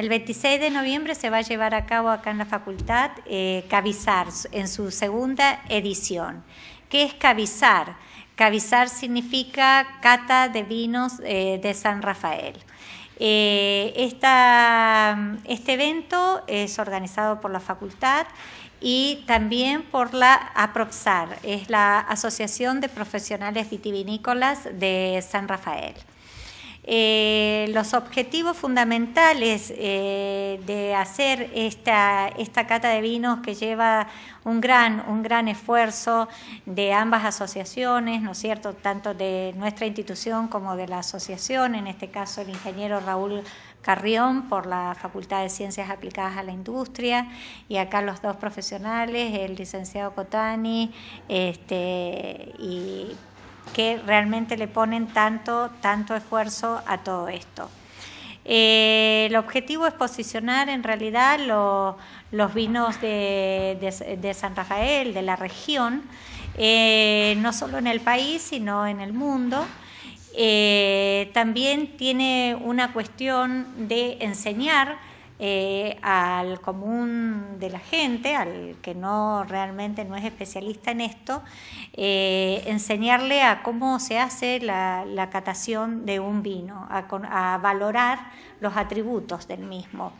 El 26 de noviembre se va a llevar a cabo acá en la facultad eh, en su segunda edición. ¿Qué es Cavizar? Cavizar significa Cata de Vinos eh, de San Rafael. Eh, este evento es organizado por la facultad y también por la APROPSAR, es la Asociación de Profesionales Vitivinícolas de San Rafael. Eh, los objetivos fundamentales eh, de hacer esta, esta cata de vinos que lleva un gran, un gran esfuerzo de ambas asociaciones, ¿no es cierto?, tanto de nuestra institución como de la asociación, en este caso el ingeniero Raúl Carrión por la Facultad de Ciencias Aplicadas a la Industria y acá los dos profesionales, el licenciado Cotani este, y que realmente le ponen tanto, tanto esfuerzo a todo esto. Eh, el objetivo es posicionar en realidad los vinos de, San Rafael, de la región, eh, no solo en el país, sino en el mundo. Eh, también tiene una cuestión de enseñar eh, al común de la gente, al que no realmente no es especialista en esto, eh, enseñarle a cómo se hace la, catación de un vino, a valorar los atributos del mismo.